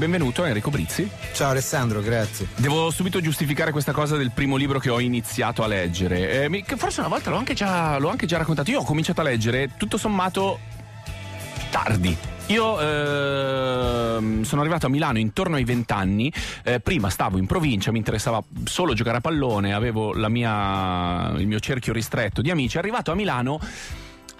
Benvenuto Enrico Brizzi. Ciao Alessandro, grazie. Devo subito giustificare questa cosa del primo libro che ho iniziato a leggere. Eh, forse una volta l'ho anche, già, l'ho anche già raccontato. Io ho cominciato a leggere, tutto sommato, tardi. Io eh, sono arrivato a Milano intorno ai vent'anni, eh, prima stavo in provincia, mi interessava solo giocare a pallone, avevo mia, il mio cerchio ristretto di amici, arrivato a Milano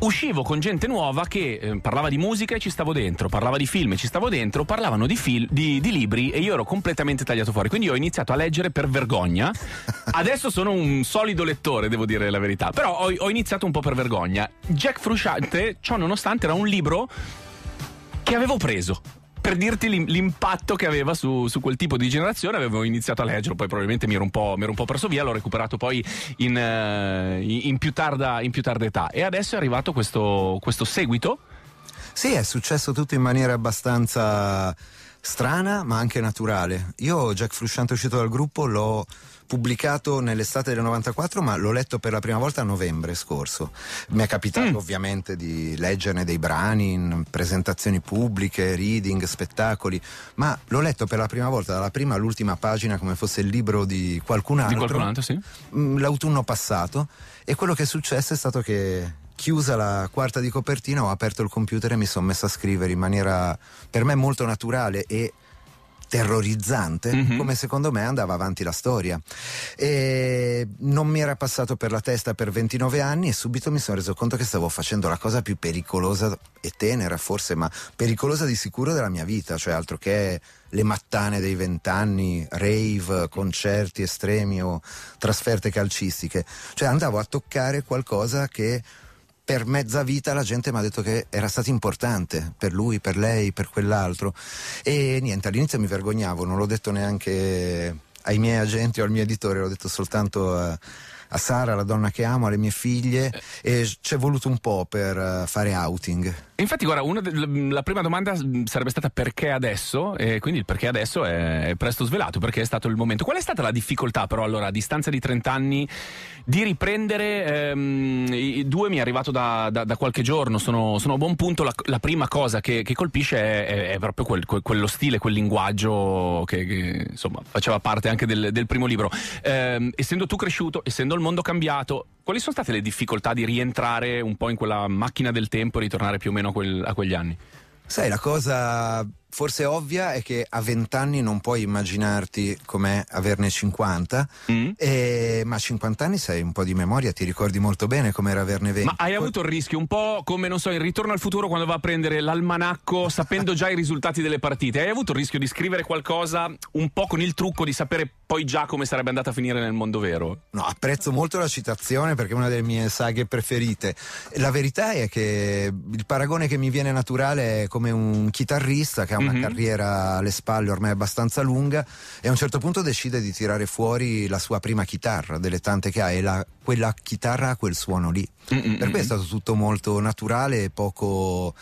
uscivo con gente nuova che eh, parlava di musica e ci stavo dentro, parlava di film e ci stavo dentro, parlavano di, fil- di, di libri e io ero completamente tagliato fuori. Quindi ho iniziato a leggere per vergogna. Adesso sono un solido lettore, devo dire la verità. Però ho, ho iniziato un po' per vergogna. Jack Frusciante, ciò nonostante, era un libro che avevo preso per dirti l'impatto che aveva su, su, quel tipo di generazione, avevo iniziato a leggerlo, poi probabilmente mi ero un po', ero un po perso via, l'ho recuperato poi eh, in, in, più tarda, in, più tarda, età. E adesso è arrivato questo, questo seguito. Sì, è successo tutto in maniera abbastanza strana ma anche naturale. Io Jack Frusciante uscito dal gruppo l'ho pubblicato nell'estate del 94 ma l'ho letto per la prima volta a novembre scorso. Mi è capitato mm. ovviamente di leggerne dei brani in presentazioni pubbliche, reading, spettacoli, ma l'ho letto per la prima volta dalla prima all'ultima pagina come fosse il libro di qualcun altro. Di qualcun altro, sì. Mm, l'autunno passato e quello che è successo è stato che chiusa la quarta di copertina, ho aperto il computer e mi sono messo a scrivere in maniera per me molto naturale e terrorizzante mm-hmm. come secondo me andava avanti la storia e non mi era passato per la testa per 29 anni e subito mi sono reso conto che stavo facendo la cosa più pericolosa e tenera forse ma pericolosa di sicuro della mia vita cioè altro che le mattane dei vent'anni rave concerti estremi o trasferte calcistiche cioè andavo a toccare qualcosa che per mezza vita la gente mi ha detto che era stato importante per lui, per lei, per quell'altro. E niente, all'inizio mi vergognavo, non l'ho detto neanche ai miei agenti o al mio editore, l'ho detto soltanto a, a Sara, la donna che amo, alle mie figlie. Eh. E ci è voluto un po' per eh, fare outing infatti, guarda, una, la prima domanda sarebbe stata perché adesso, e quindi il perché adesso è presto svelato, perché è stato il momento. Qual è stata la difficoltà, però, allora, a distanza di 30 anni, di riprendere ehm, i due? Mi è arrivato da, da, da qualche giorno, sono, sono, a buon punto. La, la prima cosa che, che colpisce è, è, è proprio quel, quel, quello stile, quel linguaggio che, che insomma, faceva parte anche del, del primo libro. Eh, essendo tu cresciuto, essendo il mondo cambiato, quali sono state le difficoltà di rientrare un po' in quella macchina del tempo e ritornare più o meno? quel, a quegli anni? Sai, la cosa forse ovvia è che a 20 anni non puoi immaginarti com'è averne 50, mm. e, ma a 50 anni sei un po' di memoria, ti ricordi molto bene com'era averne 20. Ma hai avuto il rischio un po' come, non so, il ritorno al futuro quando va a prendere l'almanacco sapendo già i risultati delle partite. Hai avuto il rischio di scrivere qualcosa un po' con il trucco di sapere poi già come sarebbe andata a finire nel mondo vero? No, apprezzo molto la citazione perché è una delle mie saghe preferite. La verità è che il paragone che mi viene naturale è come un chitarrista che ha una mm-hmm. carriera alle spalle ormai abbastanza lunga e a un certo punto decide di tirare fuori la sua prima chitarra, delle tante che ha, e la, quella chitarra ha quel suono lì. Mm-hmm. Per cui mm, è mm. stato tutto molto naturale e poco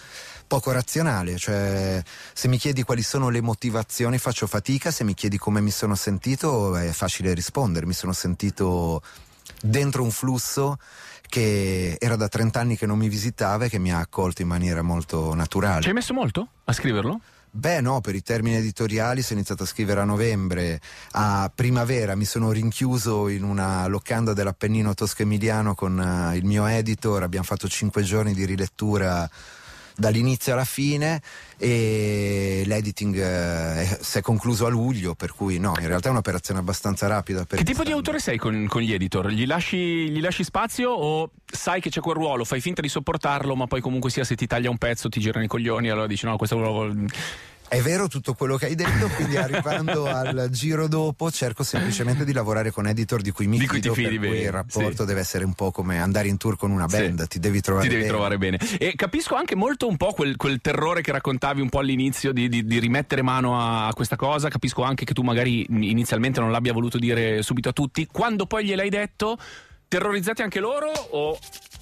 poco razionale, cioè se mi chiedi quali sono le motivazioni faccio fatica, se mi chiedi come mi sono sentito è facile rispondere, mi sono sentito dentro un flusso che era da 30 anni che non mi visitava e che mi ha accolto in maniera molto naturale. Ci hai messo molto a scriverlo? Beh no, per i termini editoriali sono iniziato a scrivere a novembre, a primavera mi sono rinchiuso in una locanda dell'Appennino Tosco Emiliano con uh, il mio editor, abbiamo fatto cinque giorni di rilettura dall'inizio alla fine e l'editing eh, si è concluso a luglio, per cui no, in realtà è un'operazione abbastanza rapida. che tipo di autore sei con, con gli editor? Gli lasci, gli lasci, spazio o sai che c'è quel ruolo, fai finta di sopportarlo, ma poi comunque sia se ti taglia un pezzo ti girano i coglioni, allora dici no, questo lo è vero tutto quello che hai detto, quindi arrivando al giro dopo cerco semplicemente di lavorare con editor di cui mi di cui fido, per bene. il rapporto sì. deve essere un po' come andare in tour con una band, sì. ti devi, trovare, ti devi bene. trovare bene. E capisco anche molto un po' quel, quel terrore che raccontavi un po' all'inizio di, di, di, rimettere mano a questa cosa, capisco anche che tu magari inizialmente non l'abbia voluto dire subito a tutti, quando poi gliel'hai detto, terrorizzati anche loro o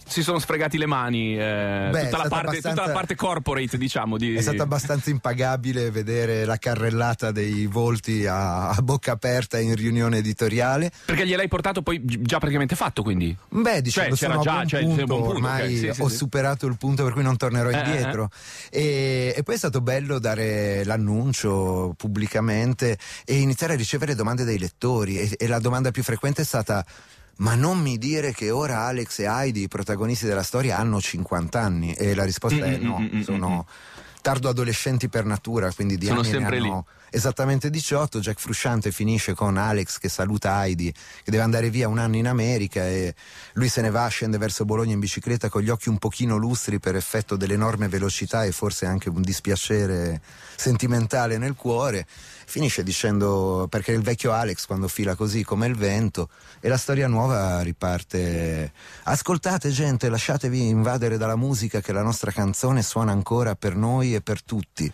si sono sfregati le mani. Eh, Beh, tutta, la parte, tutta, la parte, corporate, diciamo. Di... È stato abbastanza impagabile vedere la carrellata dei volti a, a, bocca aperta in riunione editoriale. Perché gliel'hai portato poi già praticamente fatto, quindi? Beh, diciamo, cioè, sono già, cioè, punto, punto, ormai okay, sì, sì, ho sì. superato il punto per cui non tornerò eh, eh, eh. indietro. Eh. E, e, poi è stato bello dare l'annuncio pubblicamente e iniziare a ricevere domande dai lettori. e, e la domanda più frequente è stata ma non mi dire che ora Alex e Heidi, i protagonisti della storia, hanno 50 anni. E la risposta è mm, mm, no, mm, sono tardo adolescenti per natura, quindi di sono anni sempre lì. Esattamente 18, Jack Frusciante finisce con Alex che saluta Heidi che deve andare via un anno in America e lui se ne va, scende verso Bologna in bicicletta con gli occhi un pochino lustri per effetto dell'enorme velocità e forse anche un dispiacere sentimentale nel cuore finisce dicendo perché il vecchio Alex quando fila così come il vento e la storia nuova riparte ascoltate gente lasciatevi invadere dalla musica che la nostra canzone suona ancora per noi e per tutti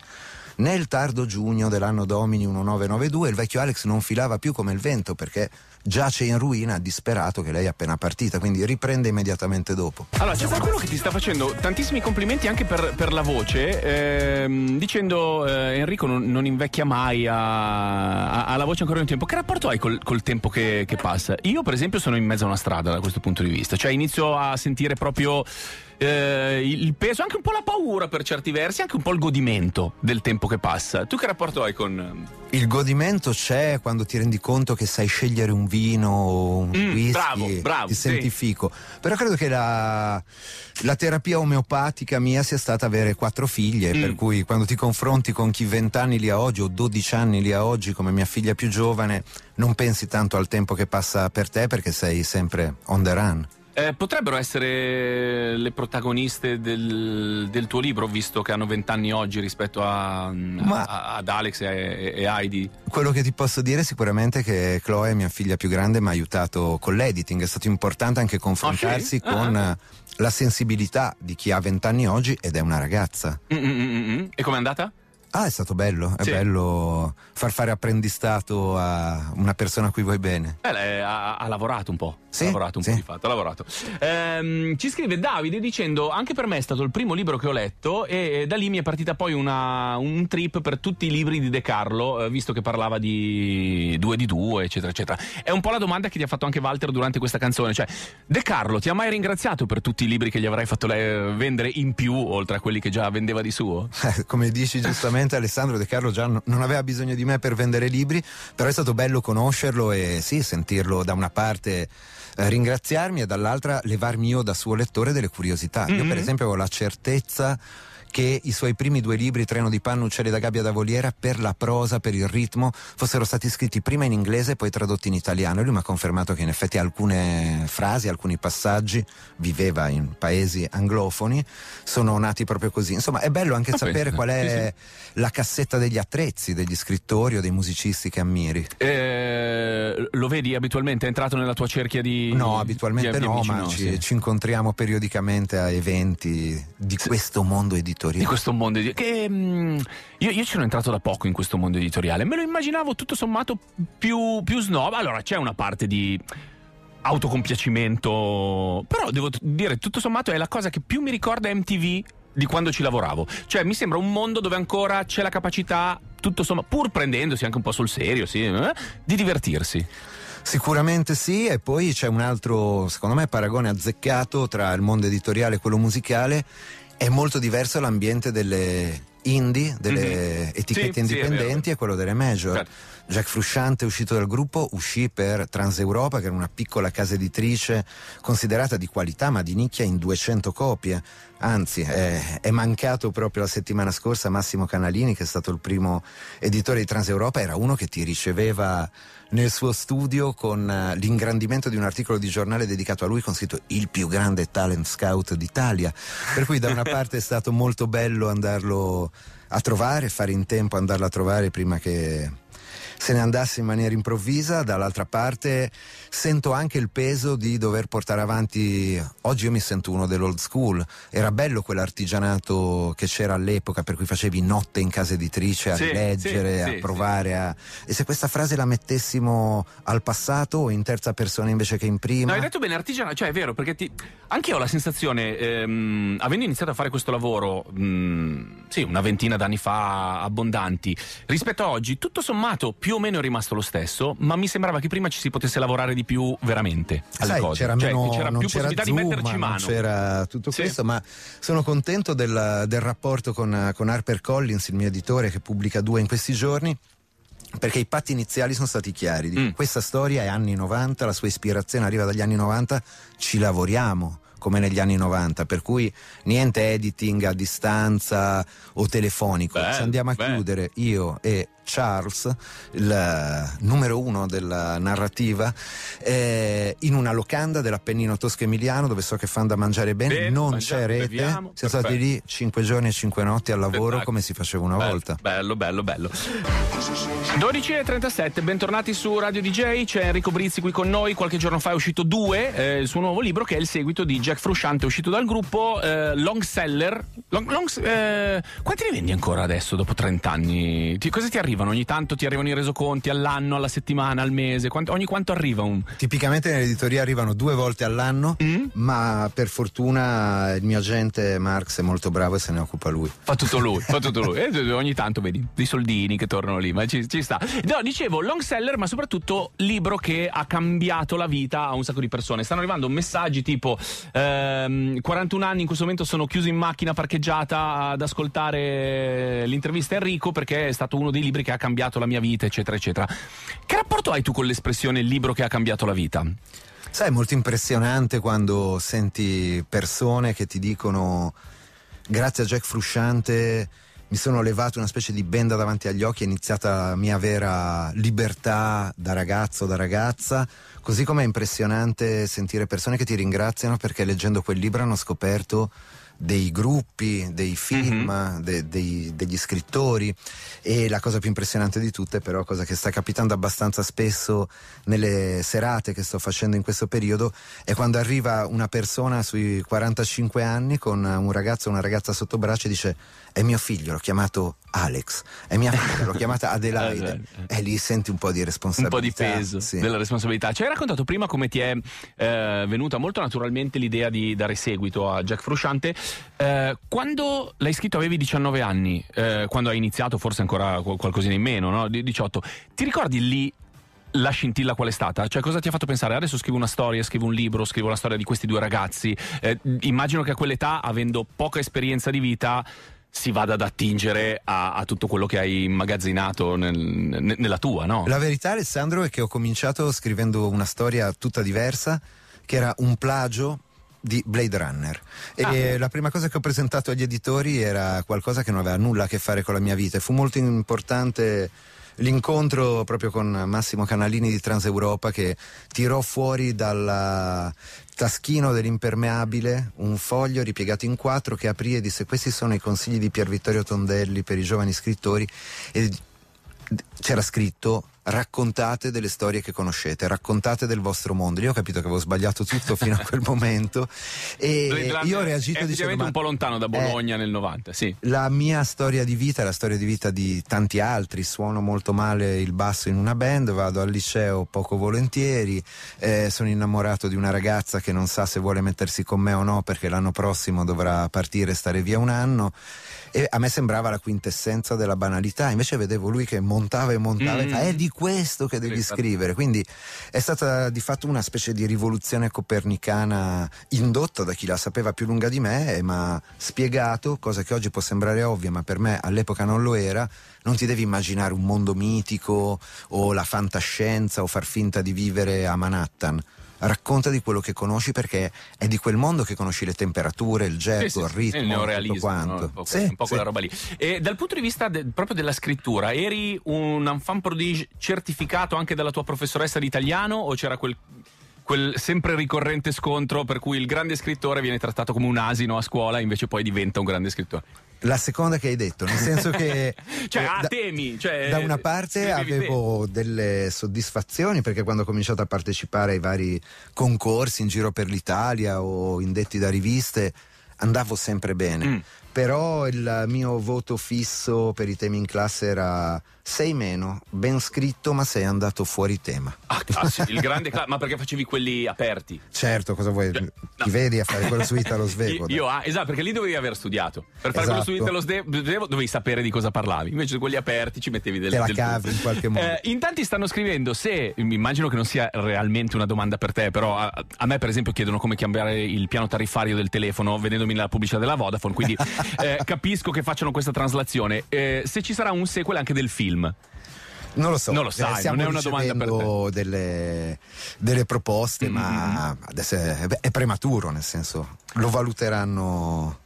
nel tardo giugno dell'anno Domini 1992 il vecchio Alex non filava più come il vento perché giace in ruina, disperato che lei è appena partita, quindi riprende immediatamente dopo. Allora, c'è qualcuno che ti sta facendo tantissimi complimenti anche per, per la voce, ehm, dicendo eh, Enrico non, non, invecchia mai, alla voce ancora un tempo. Che rapporto hai col, col tempo che, che passa? Io per esempio sono in mezzo a una strada da questo punto di vista, cioè inizio a sentire proprio eh, il peso, anche un po' la paura per certi versi, anche un po' il godimento del tempo che passa. Tu che rapporto hai con... Ehm, il godimento c'è quando ti rendi conto che sai scegliere un vino, o un mm, whisky, bravo, bravo, ti senti sì. fico. Però credo che la, la, terapia omeopatica mia sia stata avere quattro figlie, mm. per cui quando ti confronti con chi 20 anni li ha oggi o 12 anni li ha oggi, come mia figlia più giovane, non pensi tanto al tempo che passa per te perché sei sempre on the run. Eh, potrebbero essere le protagoniste del, del, tuo libro, visto che hanno vent'anni oggi rispetto a, a, ad Alex e, e, Heidi? Quello che ti posso dire sicuramente è che Chloe, mia figlia più grande, mi ha aiutato con l'editing. È stato importante anche confrontarsi oh, sì? con ah, ah, ah. la sensibilità di chi ha vent'anni oggi ed è una ragazza. Mm-mm-mm-mm. E com'è andata? Ah, è stato bello, è sì. bello far fare apprendistato a una persona a cui vuoi bene. Eh, lei ha, ha lavorato un po'. Sì, ha lavorato un sì. po' di fatto, ha lavorato. Ehm, ci scrive Davide dicendo: Anche per me è stato il primo libro che ho letto, e da lì mi è partita poi una, un trip per tutti i libri di De Carlo, eh, visto che parlava di due di due, eccetera, eccetera. È un po' la domanda che ti ha fatto anche Walter durante questa canzone: cioè, De Carlo ti ha mai ringraziato per tutti i libri che gli avrai fatto eh, vendere in più, oltre a quelli che già vendeva di suo? Come dici giustamente sicuramente Alessandro De Carlo già non aveva bisogno di me per vendere libri, però è stato bello conoscerlo e sì, sentirlo da una parte eh, ringraziarmi e dall'altra levarmi io da suo lettore delle curiosità. Mm-hmm. Io per mm-hmm. esempio ho la certezza che i suoi primi due libri, Treno di Panno, Uccelli da Gabbia da Voliera, per la prosa, per il ritmo, fossero stati scritti prima in inglese e poi tradotti in italiano. E lui mi ha confermato che in effetti alcune frasi, alcuni passaggi, viveva in paesi anglofoni, sono nati proprio così. Insomma, è bello anche ah, sapere penso, qual è sì, sì. la cassetta degli attrezzi, degli scrittori o dei musicisti che ammiri. Eh, lo vedi abitualmente? È entrato nella tua cerchia di... No, abitualmente di, no, di ma no, ci, sì. ci incontriamo periodicamente a eventi di questo mondo editore editoriale. Di questo mondo editoriale. Mh, mm, io, io ci sono entrato da poco in questo mondo editoriale. Me lo immaginavo tutto sommato più, più snob. Allora, c'è una parte di autocompiacimento. Però devo dire, tutto sommato, è la cosa che più mi ricorda MTV di quando ci lavoravo. Cioè, mi sembra un mondo dove ancora c'è la capacità, tutto sommato, pur prendendosi anche un po' sul serio, sì, eh, di divertirsi. Sicuramente sì, e poi c'è un altro, secondo me, paragone azzeccato tra il mondo editoriale e quello musicale, è molto diverso l'ambiente delle indie, delle mm-hmm. etichette sì, indipendenti sì, e quello delle major. Certo. Jack Frusciante, uscito dal gruppo, uscì per Transeuropa, che era una piccola casa editrice considerata di qualità ma di nicchia in 200 copie. Anzi, è, è mancato proprio la settimana scorsa Massimo Canalini, che è stato il primo editore di Transeuropa, era uno che ti riceveva nel suo studio con eh, l'ingrandimento di un articolo di giornale dedicato a lui con scritto il più grande talent scout d'Italia. Per cui da una parte è stato molto bello andarlo a trovare, fare in tempo a andarlo a trovare prima che se ne andasse in maniera improvvisa, dall'altra parte sento anche il peso di dover portare avanti, oggi io mi sento uno dell'old school, era bello quell'artigianato che c'era all'epoca per cui facevi notte in casa editrice a sì, leggere, sì, a provare, sì. a... e se questa frase la mettessimo al passato o in terza persona invece che in prima? No, hai detto bene artigianato, cioè è vero perché ti... anche io ho la sensazione, ehm, avendo iniziato a fare questo lavoro, mh, mm, sì, una ventina d'anni fa abbondanti, rispetto a oggi, tutto sommato più o meno è rimasto lo stesso, ma mi sembrava che prima ci si potesse lavorare di più veramente alle Sai, cose. C'era, cioè, meno, cioè, c'era più c'era possibilità Zuma, di metterci mano. C'era tutto sì. questo, ma sono contento del, del rapporto con, con Harper Collins, il mio editore che pubblica due in questi giorni perché i patti iniziali sono stati chiari. Dico, mm. Questa storia è anni 90, la sua ispirazione arriva dagli anni 90, ci lavoriamo come negli anni 90, per cui niente editing a distanza o telefonico. Beh, Ci andiamo a beh. chiudere io e Charles, il numero uno della narrativa, eh, in una locanda dell'Appennino Tosco-Emiliano dove so che fanno da mangiare bene, bene non mangiamo, c'è rete, beviamo, siamo perfetto. stati lì 5 giorni e 5 notti al lavoro Perfetto. come si faceva una bello, volta. Bello, bello, bello. 12.37, bentornati su Radio DJ, c'è Enrico Brizzi qui con noi, qualche giorno fa è uscito due, eh, il suo nuovo libro che è il seguito di Jack Frusciante, uscito dal gruppo eh, Long Seller. Long, long, eh, quanti ne vendi ancora adesso dopo 30 anni? Ti, cosa ti arrivano? Ogni tanto ti arrivano i resoconti all'anno, alla settimana, al mese? Quanto, ogni quanto arriva un... Tipicamente nell'editoria arrivano due volte all'anno, mm? ma per fortuna il mio agente Marx è molto bravo e se ne occupa lui. Fa tutto lui, fa tutto lui. ogni tanto vedi dei soldini che tornano lì, ma ci, ci sta. No, dicevo, long seller, ma soprattutto libro che ha cambiato la vita a un sacco di persone. Stanno arrivando messaggi tipo ehm, 41 anni in questo momento sono chiuso in macchina parcheggiata ad ascoltare l'intervista Enrico perché è stato uno dei libri che ha cambiato la mia vita, eccetera, eccetera. Che rapporto hai tu con l'espressione libro che ha cambiato la vita? Sai, è molto impressionante quando senti persone che ti dicono grazie a Jack Frusciante mi sono levato una specie di benda davanti agli occhi, è iniziata la mia vera libertà da ragazzo, da ragazza, così come è impressionante sentire persone che ti ringraziano perché leggendo quel libro hanno scoperto dei gruppi, dei film, mm-hmm. de, dei, degli scrittori e la cosa più impressionante di tutte però, cosa che sta capitando abbastanza spesso nelle serate che sto facendo in questo periodo, è quando arriva una persona sui 45 anni con un ragazzo o una ragazza sotto braccio e dice è mio figlio, l'ho chiamato Alex e mia figlia l'ho chiamata Adelaide e eh, eh, lì senti un po' di responsabilità un po' di peso sì. della responsabilità ci hai raccontato prima come ti è eh, venuta molto naturalmente l'idea di dare seguito a Jack Frusciante eh, quando l'hai scritto avevi 19 anni eh, quando hai iniziato forse ancora qualcosina in meno no? 18 ti ricordi lì la scintilla qual è stata? Cioè, cosa ti ha fatto pensare? Adesso scrivo una storia, scrivo un libro, scrivo la storia di questi due ragazzi. Eh, immagino che a quell'età, avendo poca esperienza di vita, si vada ad attingere a, a tutto quello che hai immagazzinato nel, ne, nella tua, no? La verità, Alessandro, è che ho cominciato scrivendo una storia tutta diversa, che era un plagio di Blade Runner. E ah. la prima cosa che ho presentato agli editori era qualcosa che non aveva nulla a che fare con la mia vita e fu molto importante l'incontro proprio con Massimo Canalini di Transeuropa che tirò fuori dal taschino dell'impermeabile un foglio ripiegato in quattro che aprì e disse questi sono i consigli di Pier Vittorio Tondelli per i giovani scrittori e c'era scritto raccontate delle storie che conoscete, raccontate del vostro mondo. Io ho capito che avevo sbagliato tutto fino a quel momento e io ho reagito dicendo ma, un po' lontano da Bologna eh, nel 90, sì. La mia storia di vita, la storia di vita di tanti altri, suono molto male il basso in una band, vado al liceo poco volentieri, eh, sono innamorato di una ragazza che non sa se vuole mettersi con me o no perché l'anno prossimo dovrà partire e stare via un anno e a me sembrava la quintessenza della banalità, invece vedevo lui che montava e montava mm. e fa, eh, mm. di questo che devi scrivere. Quindi è stata di fatto una specie di rivoluzione copernicana indotta da chi la sapeva più lunga di me, eh, ma spiegato, cosa che oggi può sembrare ovvia, ma per me all'epoca non lo era, non ti devi immaginare un mondo mitico o la fantascienza o far finta di vivere a Manhattan racconta di quello che conosci perché è di quel mondo che conosci le temperature, il getto, sì, sì, il ritmo, il neorealismo, tutto quanto. No? Un po', sì, un po quella roba lì. E dal punto di vista de- proprio della scrittura, eri un enfant prodige certificato anche dalla tua professoressa di italiano o c'era quel quel sempre ricorrente scontro per cui il grande scrittore viene trattato come un asino a scuola invece poi diventa un grande scrittore. La seconda che hai detto, nel senso che... Eh, cioè, eh, ah, da, temi! Cioè, da una parte avevo delle soddisfazioni perché quando ho cominciato a partecipare ai vari concorsi in giro per l'Italia o indetti da riviste andavo sempre bene. Mm però il mio voto fisso per i temi in classe era sei meno, ben scritto ma sei andato fuori tema. Ah, ah il grande cla- ma perché facevi quelli aperti? Certo, cosa vuoi? Cioè, no. Ti vedi a fare quello su Italo Svevo? io, ah, esatto, perché lì dovevi aver studiato. Per fare esatto. quello su esatto. Italo Svevo dovevi sapere di cosa parlavi, invece quelli aperti ci mettevi delle... cose. Te la cavi in qualche modo. Eh, in tanti stanno scrivendo, se, mi immagino che non sia realmente una domanda per te, però a, a me per esempio chiedono come cambiare il piano tariffario del telefono vedendomi nella pubblicità della Vodafone, quindi... eh, capisco che facciano questa traslazione. Eh, se ci sarà un sequel anche del film. Non lo so, non lo sai, eh, non è una domanda per te. Delle, delle proposte, mm ma adesso è, eh, è prematuro, nel senso lo valuteranno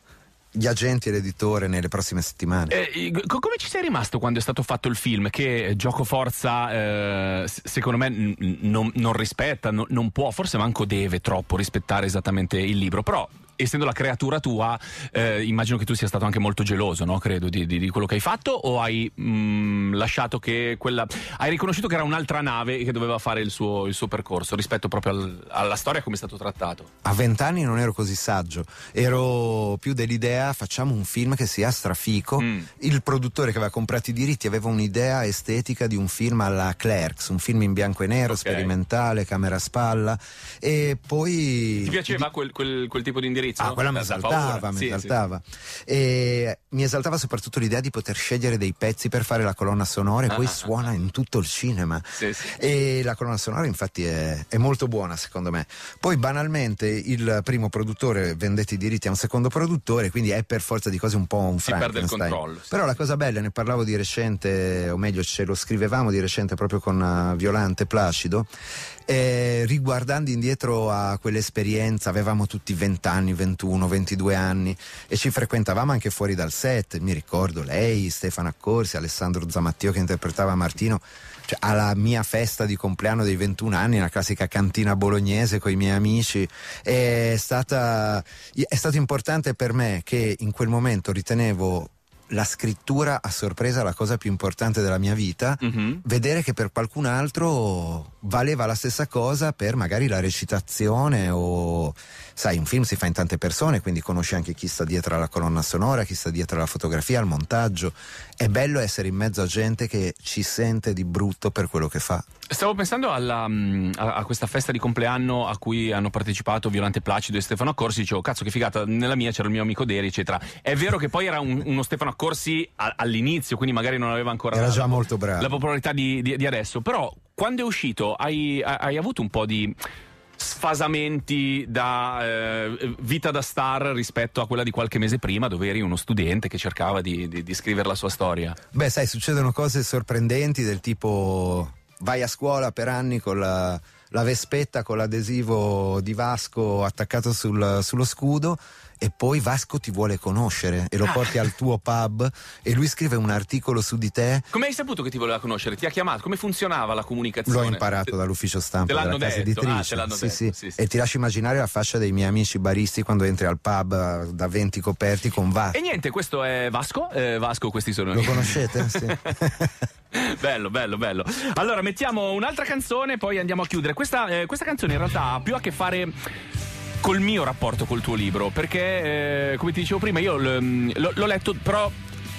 gli agenti e l'editore nelle prossime settimane. Eh, come ci sei rimasto quando è stato fatto il film? Che gioco forza, eh, secondo me, n- non, non, rispetta, n- non può, forse manco deve troppo rispettare esattamente il libro, però essendo la creatura tua, eh, immagino che tu sia stato anche molto geloso, no? Credo, di, di, di quello che hai fatto o hai mh, mm, lasciato che quella... Hai riconosciuto che era un'altra nave che doveva fare il suo, il suo percorso rispetto proprio al, alla storia come è stato trattato? A vent'anni non ero così saggio, ero più dell'idea facciamo un film che sia strafico. Mm. Il produttore che aveva comprato i diritti aveva un'idea estetica di un film alla Clerks, un film in bianco e nero, okay. sperimentale, camera a spalla e poi... Ti piaceva di... quel, quel, quel tipo di indirizzo? Fabrizio? Ah, quella mi esaltava, mi, esaltava. E, mi esaltava soprattutto l'idea di poter scegliere dei pezzi per fare la colonna sonora e poi ah, ah, ah, suona in tutto il cinema. Sì, e la colonna sonora infatti è, è, molto buona secondo me. Poi banalmente il primo produttore vendette i diritti a un secondo produttore, quindi è per forza di cose un po' un Si perde il Frankenstein. Però la cosa bella, ne parlavo di recente, o meglio ce lo scrivevamo di recente proprio con eh, Violante Placido, eh, riguardando indietro a quell'esperienza, avevamo tutti vent'anni, 21, 22 anni e ci frequentavamo anche fuori dal set, mi ricordo lei, Stefano Accorsi, Alessandro Zamattio che interpretava Martino, cioè, alla mia festa di compleanno dei 21 anni, una classica cantina bolognese con i miei amici, è, stata, è stato importante per me che in quel momento ritenevo la scrittura a sorpresa la cosa più importante della mia vita, mm-hmm. vedere che per qualcun altro valeva la stessa cosa per magari la recitazione o sai un film si fa in tante persone quindi conosci anche chi sta dietro alla colonna sonora chi sta dietro alla fotografia al montaggio è bello essere in mezzo a gente che ci sente di brutto per quello che fa stavo pensando alla, mm, a, questa festa di compleanno a cui hanno partecipato Violante Placido e Stefano Accorsi dicevo cazzo che figata nella mia c'era il mio amico Deri eccetera è vero che poi era un, uno Stefano accorsi a, all'inizio, quindi magari non aveva ancora Era già la, molto bravo. la popolarità di, di, di adesso. Però quando è uscito hai, hai avuto un po' di sfasamenti da eh, vita da star rispetto a quella di qualche mese prima dove eri uno studente che cercava di, di, di, scrivere la sua storia? Beh, sai, succedono cose sorprendenti del tipo vai a scuola per anni con la, la vespetta con l'adesivo di Vasco attaccato sul, sullo scudo e poi Vasco ti vuole conoscere e lo ah. porti al tuo pub e lui scrive un articolo su di te. Come hai saputo che ti voleva conoscere? Ti ha chiamato? Come funzionava la comunicazione? L'ho imparato dall'ufficio stampa della detto. casa ah, editrice. Ah, sì, sì. Sì, e ti lascio immaginare la fascia dei miei amici baristi quando entri al pub eh, da 20 coperti con Vasco. E niente, questo è Vasco. Eh, Vasco, questi sono Lo conoscete? sì. bello, bello, bello. Allora mettiamo un'altra canzone, e poi andiamo a chiudere. Questa, eh, questa canzone in realtà ha più a che fare col mio rapporto col tuo libro, perché eh, come ti dicevo prima io mm, l'ho letto però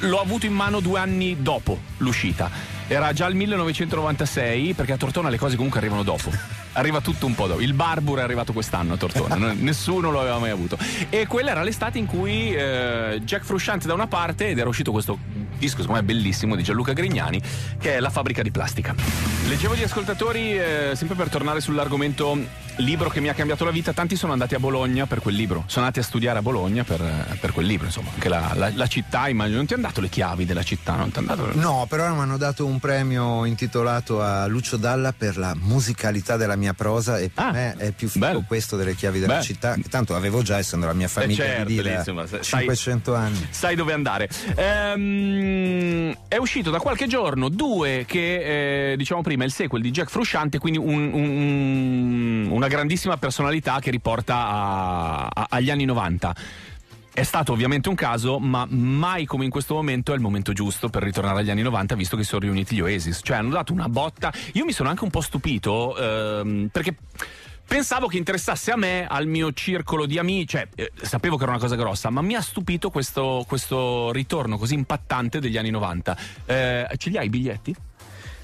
l'ho avuto in mano due anni dopo l'uscita. Era già il 1996, perché a Tortona le cose comunque arrivano dopo. Arriva tutto un po' dopo. Il Barbur è arrivato quest'anno a Tortona, nessuno lo aveva mai avuto. E quella era l'estate in cui eh, Jack Frusciante da una parte, ed era uscito questo disco secondo me bellissimo di Gianluca Grignani che è La fabbrica di plastica. Leggevo gli ascoltatori, eh, sempre per tornare sull'argomento libro che mi ha cambiato la vita, tanti sono andati a Bologna per quel libro, sono andati a studiare a Bologna per, per quel libro, insomma, anche la, la, la, città, immagino, non ti hanno dato le chiavi della città, non ti hanno dato... No, però mi hanno dato un premio intitolato a Lucio Dalla per la musicalità della mia prosa e per ah, me è più figo bello. questo delle chiavi della bello. città, che tanto avevo già essendo la mia eh, famiglia eh certo, di dire, insomma, 500 sai, anni. Sai dove andare. Ehm mh, ehm, è uscito da qualche giorno due che, eh, diciamo prima, il sequel di Jack Frusciante, quindi un, un, una grandissima personalità che riporta a, a, agli anni 90. È stato ovviamente un caso, ma mai come in questo momento è il momento giusto per ritornare agli anni 90, visto che sono riuniti gli Oasis. Cioè hanno dato una botta. Io mi sono anche un po' stupito, ehm, perché Pensavo che interessasse a me, al mio circolo di amici, cioè eh, sapevo che era una cosa grossa, ma mi ha stupito questo, questo ritorno così impattante degli anni 90. Eh, ce li hai i biglietti?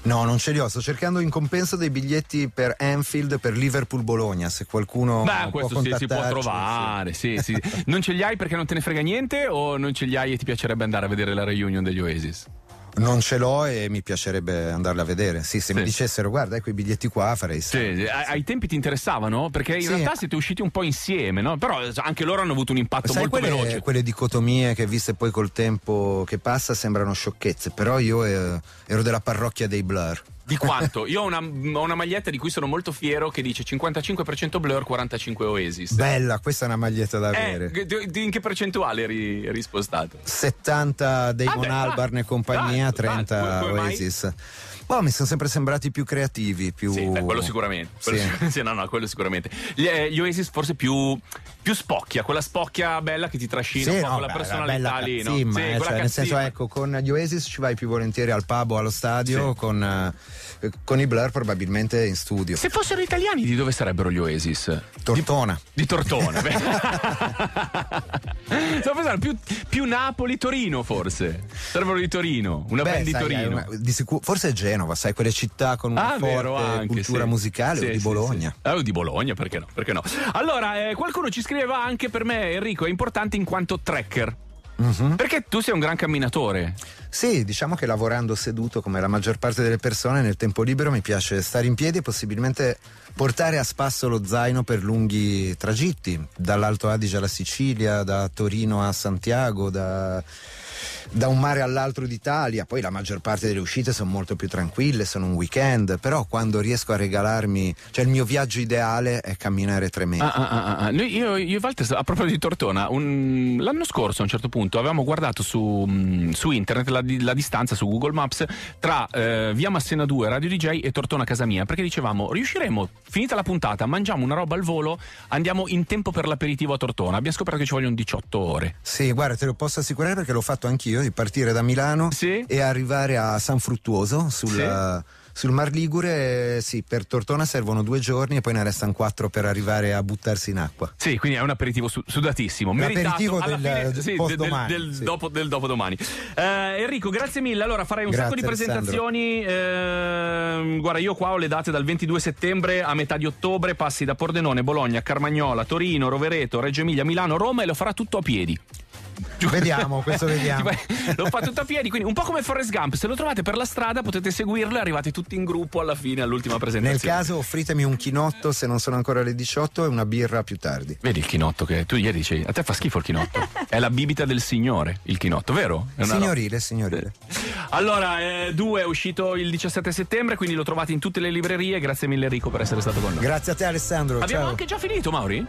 No, non ce li ho. Sto cercando in compenso dei biglietti per Anfield, per Liverpool Bologna. Se qualcuno. Beh, questo sì, si può trovare. Sì. Sì, non ce li hai perché non te ne frega niente, o non ce li hai e ti piacerebbe andare a vedere la reunion degli Oasis? Non ce l'ho e mi piacerebbe andarla a vedere. Sì, se sì. mi dicessero guarda, ecco i biglietti qua, farei sì. sì. Ai tempi ti interessavano? Perché in sì. realtà siete usciti un po' insieme, no? Però eh, anche loro hanno avuto un impatto Sai, molto quelle, veloce. Quelle dicotomie che viste poi col tempo che passa sembrano sciocchezze, però io eh, ero della parrocchia dei Blur. Di quanto? Io ho una, ho una, maglietta di cui sono molto fiero che dice 55% Blur, 45% Oasis. Bella, questa è una maglietta da eh, avere. Eh, in che percentuale eri rispostato? 70 Damon ah, Albarn e compagnia, dai, 30 dai, Oasis. Mai? Boh, mi sono sempre sembrati più creativi, più... Sì, beh, quello sicuramente. Quello sì. sì, no, no, quello sicuramente. Gli, eh, gli Oasis forse più, più, spocchia, quella spocchia bella che ti trascina sì, un po' no, quella beh, personalità lì, no? Sì, eh, cioè, nel senso, ecco, con gli Oasis ci vai più volentieri al pub o allo stadio, sì. con, eh, con, i Blur probabilmente in studio. Se fossero italiani, di dove sarebbero gli Oasis? Tortona. Di, di Tortona, Stavo pensando più, più Napoli-Torino forse. Sarebbero di Torino, una band di Torino. Una, eh, di sicuro, forse Geo Genova, sai, quelle città con una ah, vero, anche, cultura sì. musicale sì, o di sì, Bologna. Sì. Eh, o di Bologna, perché no? Perché no? Allora, eh, qualcuno ci scriveva anche per me, Enrico, è importante in quanto tracker. Mm-hmm. Perché tu sei un gran camminatore. Sì, diciamo che lavorando seduto come la maggior parte delle persone nel tempo libero mi piace stare in piedi e possibilmente portare a spasso lo zaino per lunghi tragitti, dall'Alto Adige alla Sicilia, da Torino a Santiago, da da un mare all'altro d'Italia, poi la maggior parte delle uscite sono molto più tranquille, sono un weekend, però quando riesco a regalarmi, cioè il mio viaggio ideale è camminare tre mesi. Ah, ah, ah, ah, Noi, io, io Walter, a proposito di Tortona, un, l'anno scorso a un certo punto avevamo guardato su, mm, su internet la, la, distanza su Google Maps tra eh, Via Massena 2, Radio DJ e Tortona Casa Mia, perché dicevamo riusciremo, finita la puntata, mangiamo una roba al volo, andiamo in tempo per l'aperitivo a Tortona, abbiamo scoperto che ci vogliono 18 ore. Sì, guarda, te lo posso assicurare perché l'ho fatto anch'io di partire da Milano sì. e arrivare a San Fruttuoso sulla... Sì. Eh, sul Mar Ligure, eh, sì, per Tortona servono due giorni e poi ne restano quattro per arrivare a buttarsi in acqua. Sì, quindi è un aperitivo su- sudatissimo. L'aperitivo del, fine, del, del, domani, del, sì. dopo, del dopodomani. Eh, Enrico, grazie mille. Allora farai un grazie, sacco di presentazioni. Eh, guarda, io qua ho le date dal 22 settembre a metà di ottobre. Passi da Pordenone, Bologna, Carmagnola, Torino, Rovereto, Reggio Emilia, Milano, Roma e lo farà tutto a piedi. Vediamo, questo vediamo. L'ho fatto tutto a piedi, quindi un po' come Forrest Gump, se lo trovate per la strada potete seguirlo e arrivate tutti in gruppo alla fine, all'ultima presentazione. Nel caso offritemi un chinotto se non sono ancora alle 18 e una birra più tardi. Vedi il chinotto che tu ieri dicevi, a te fa schifo il chinotto. È la bibita del signore, il chinotto, vero? Signorile, signorile. Allora, 2 eh, è uscito il 17 settembre, quindi lo trovate in tutte le librerie. Grazie mille Enrico per essere stato con noi. Grazie a te Alessandro. Abbiamo ciao. anche già finito Mauri?